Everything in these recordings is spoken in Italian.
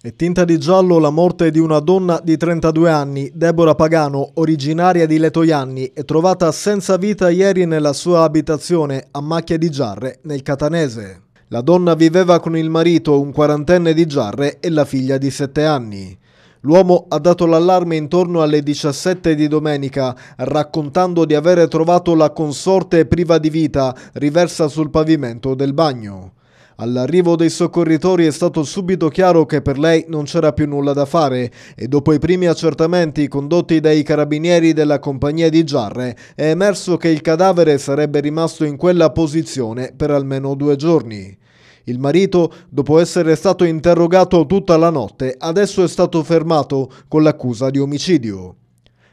È tinta di giallo la morte di una donna di 32 anni, Deborah Pagano, originaria di Letoianni, e trovata senza vita ieri nella sua abitazione a Macchia di Giarre, nel Catanese. La donna viveva con il marito, un quarantenne di Giarre, e la figlia di 7 anni. L'uomo ha dato l'allarme intorno alle 17 di domenica, raccontando di avere trovato la consorte priva di vita, riversa sul pavimento del bagno. All'arrivo dei soccorritori è stato subito chiaro che per lei non c'era più nulla da fare e dopo i primi accertamenti condotti dai carabinieri della compagnia di Giarre è emerso che il cadavere sarebbe rimasto in quella posizione per almeno due giorni. Il marito, dopo essere stato interrogato tutta la notte, adesso è stato fermato con l'accusa di omicidio.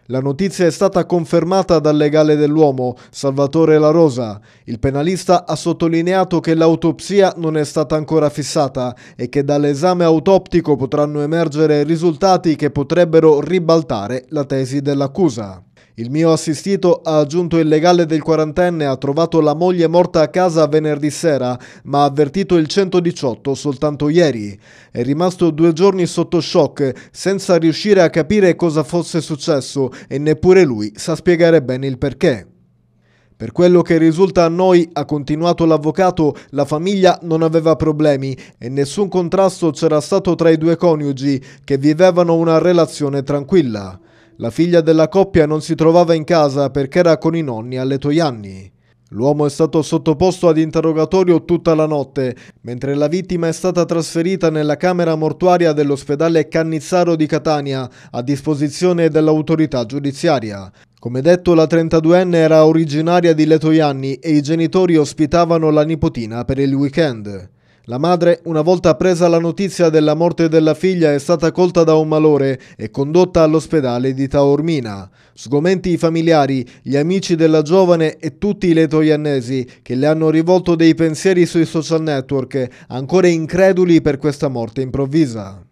La notizia è stata confermata dal legale dell'uomo, Salvatore La Rosa. Il penalista ha sottolineato che l'autopsia non è stata ancora fissata e che dall'esame autoptico potranno emergere risultati che potrebbero ribaltare la tesi dell'accusa. Il mio assistito ha aggiunto il legale del quarantenne, ha trovato la moglie morta a casa venerdì sera, ma ha avvertito il 118 soltanto ieri. È rimasto due giorni sotto shock, senza riuscire a capire cosa fosse successo e neppure lui sa spiegare bene il perché. Per quello che risulta a noi, ha continuato l'avvocato, la famiglia non aveva problemi e nessun contrasto c'era stato tra i due coniugi che vivevano una relazione tranquilla. La figlia della coppia non si trovava in casa perché era con i nonni alle Toianni. L'uomo è stato sottoposto ad interrogatorio tutta la notte, mentre la vittima è stata trasferita nella camera mortuaria dell'ospedale Cannizzaro di Catania, a disposizione dell'autorità giudiziaria. Come detto, la 32enne era originaria di Letoianni e i genitori ospitavano la nipotina per il weekend. La madre, una volta presa la notizia della morte della figlia, è stata colta da un malore e condotta all'ospedale di Taormina. Sgomenti i familiari, gli amici della giovane e tutti i letoiannesi che le hanno rivolto dei pensieri sui social network, ancora increduli per questa morte improvvisa.